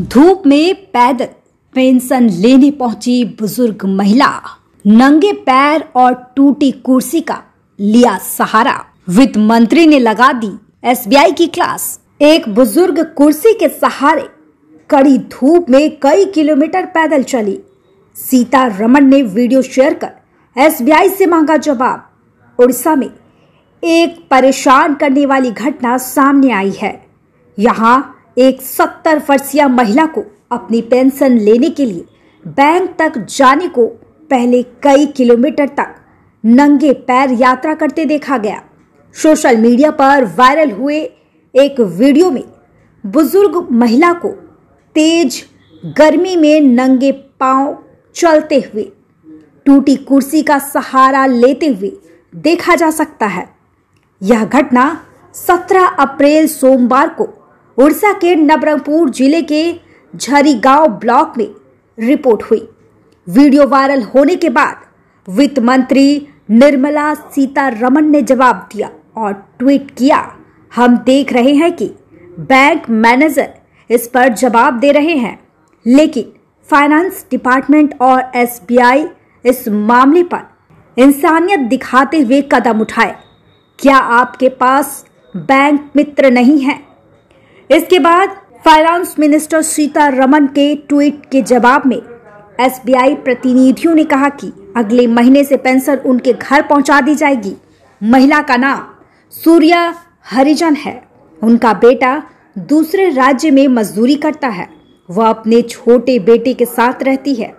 धूप में पैदल पेंशन लेने पहुंची बुजुर्ग महिला नंगे पैर और टूटी कुर्सी का लिया सहारा वित्त मंत्री ने लगा दी एसबीआई की क्लास एक बुजुर्ग कुर्सी के सहारे कड़ी धूप में कई किलोमीटर पैदल चली सीता रमन ने वीडियो शेयर कर एसबीआई से मांगा जवाब उड़ीसा में एक परेशान करने वाली घटना सामने आई है यहाँ एक सत्तर वर्षीय महिला को अपनी पेंशन लेने के लिए बैंक तक जाने को पहले कई किलोमीटर तक नंगे पैर यात्रा करते देखा गया सोशल मीडिया पर वायरल हुए एक वीडियो में बुजुर्ग महिला को तेज गर्मी में नंगे पांव चलते हुए टूटी कुर्सी का सहारा लेते हुए देखा जा सकता है यह घटना 17 अप्रैल सोमवार को उड़ीसा के नबरंगपुर जिले के झरीगांव ब्लॉक में रिपोर्ट हुई वीडियो वायरल होने के बाद वित्त मंत्री निर्मला सीतारमन ने जवाब दिया और ट्वीट किया हम देख रहे हैं कि बैंक मैनेजर इस पर जवाब दे रहे हैं लेकिन फाइनेंस डिपार्टमेंट और एसबीआई इस मामले पर इंसानियत दिखाते हुए कदम उठाए क्या आपके पास बैंक मित्र नहीं हैं इसके बाद फाइनेंस मिनिस्टर सीतारमन के ट्वीट के जवाब में एसबीआई प्रतिनिधियों ने कहा कि अगले महीने से पेंशन उनके घर पहुंचा दी जाएगी महिला का नाम सूर्या हरिजन है उनका बेटा दूसरे राज्य में मजदूरी करता है वह अपने छोटे बेटे के साथ रहती है